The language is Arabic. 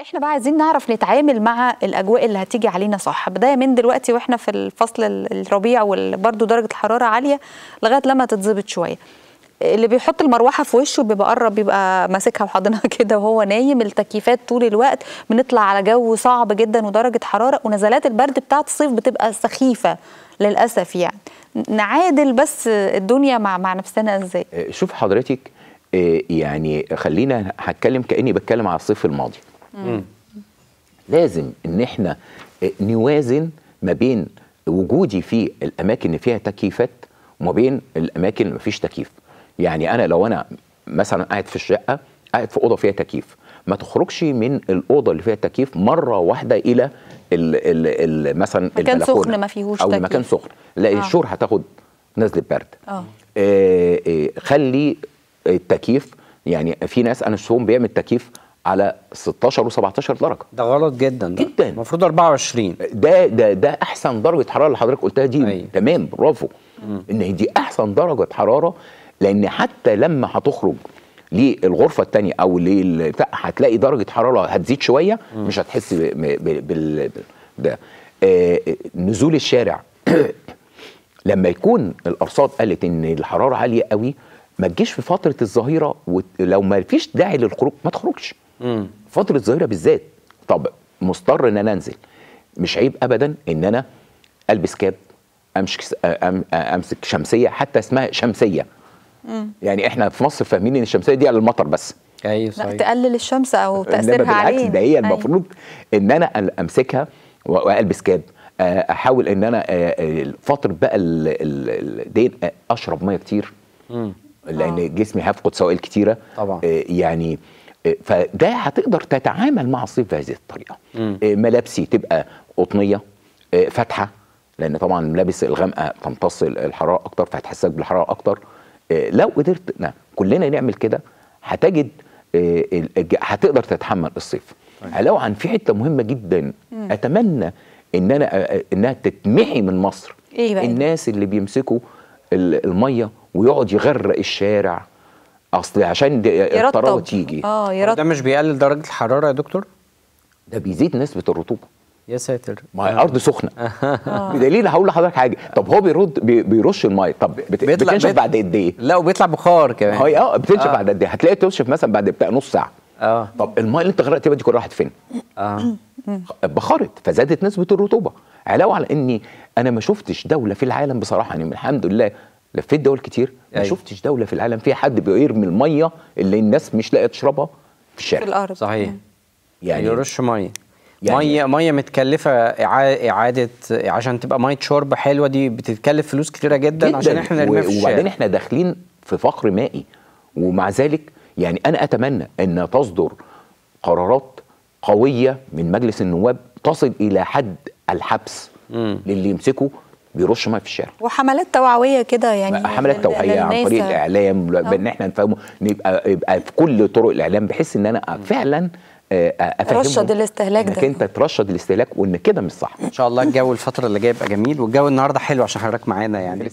احنا بقى عايزين نعرف نتعامل مع الاجواء اللي هتيجي علينا صح بدايه من دلوقتي واحنا في الفصل الربيع وبرده درجه الحراره عاليه لغايه لما تتظبط شويه اللي بيحط المروحه في وشه بيبقى قرب بيبقى ماسكها وحاضنها كده وهو نايم التكييفات طول الوقت بنطلع على جو صعب جدا ودرجه حراره ونزلات البرد بتاعه الصيف بتبقى سخيفه للاسف يعني نعادل بس الدنيا مع مع نفسنا ازاي آه، شوف حضرتك آه، يعني خلينا هتكلم كاني بتكلم على الصيف الماضي لازم ان احنا نوازن ما بين وجودي في الاماكن اللي فيها تكييفات وما بين الاماكن اللي ما فيش تكييف يعني انا لو انا مثلا قاعد في الشقه قاعد في اوضه فيها تكييف ما تخرجش من الاوضه اللي فيها تكييف مره واحده الى الـ الـ الـ مثلا مكان سخن ما فيهوش او المكان مكان سخن لا آه. الشور هتاخد نزله برد آه. آه. آه خلي التكييف يعني في ناس انا شفتهم بيعمل تكييف على 16 و17 درجه ده غلط جدا ده. جدا المفروض 24 ده ده ده احسن درجه حراره اللي حضرتك قلتها دي أيوة. تمام برافو ان ان دي احسن درجه حراره لان حتى لما هتخرج للغرفه الثانيه او للبتاع هتلاقي درجه حراره هتزيد شويه م. مش هتحس بال ده آه نزول الشارع لما يكون الارصاد قالت ان الحراره عاليه قوي ما تجيش في فتره الظهيره ولو ما فيش داعي للخروج ما تخرجش مم. فتره الظهيره بالذات طب مضطر ان انا انزل مش عيب ابدا ان انا البس كاب امسك امسك شمسيه حتى اسمها شمسيه مم. يعني احنا في مصر فاهمين ان الشمسيه دي على المطر بس ايوه صحيح تقلل الشمس او تاثيرها عليه بالعكس ده هي أيوة. المفروض ان انا امسكها والبس كاب احاول ان انا فتره بقى دي اشرب ميه كتير مم. لان آه. جسمي هيفقد سوائل كتيره طبعا آه، يعني فده هتقدر تتعامل مع الصيف بهذه الطريقه آه، ملابسي تبقى قطنيه آه، فاتحه لان طبعا ملابس الغامقه تمتص الحراره اكتر فهتحسسك بالحراره اكتر آه، لو قدرت نعم كلنا نعمل كده هتجد هتقدر تتحمل الصيف طيب. لو عن في حته مهمه جدا مم. اتمنى ان انا انها تتمحي من مصر إيه بقى؟ الناس اللي بيمسكوا الميه ويقعد يغرق الشارع اصل عشان الطراوه تيجي اه ده مش بيقلل درجه الحراره يا دكتور ده بيزيد نسبه الرطوبه يا ساتر ما هي الارض سخنه آه. بدليل هقول لحضرتك حاجه طب هو بيرد بيرش الميه طب بت... بيطلع بتنشف بيطلع بعد قد ايه لا وبيطلع بخار كمان هي اه بتنشف آه. بعد قد ايه هتلاقي تنشف مثلا بعد بتاع نص ساعه اه طب الميه اللي انت غرقتها دي كلها راحت فين اه بخارت فزادت نسبه الرطوبه علاوه على اني انا ما شفتش دوله في العالم بصراحه يعني الحمد لله لفيت دول كتير ما أيوة. شفتش دوله في العالم فيها حد بيرمي الميه اللي الناس مش لاقيه تشربها في الشارع في الارض صحيح يعني, يعني يرش ميه يعني ميه ميه متكلفه اعاده عشان تبقى ميه شرب حلوه دي بتتكلف فلوس كتيره جدا, جداً عشان احنا نرمي في الشارع وبعدين احنا داخلين في فقر مائي ومع ذلك يعني انا اتمنى ان تصدر قرارات قويه من مجلس النواب تصل الى حد الحبس للي يمسكه بيرش ميه في الشارع وحملات توعويه كده يعني حملات توعيه عن طريق يعني. الاعلام اه. ان احنا نفهمه نبقى يبقى في كل طرق الاعلام بحيث ان انا فعلا ترشد آه، الاستهلاك انك ده انت ترشد الاستهلاك وان كده مش صح ان شاء الله الجو الفتره اللي جايه يبقى جميل والجو النهارده حلو عشان حضرتك معانا يعني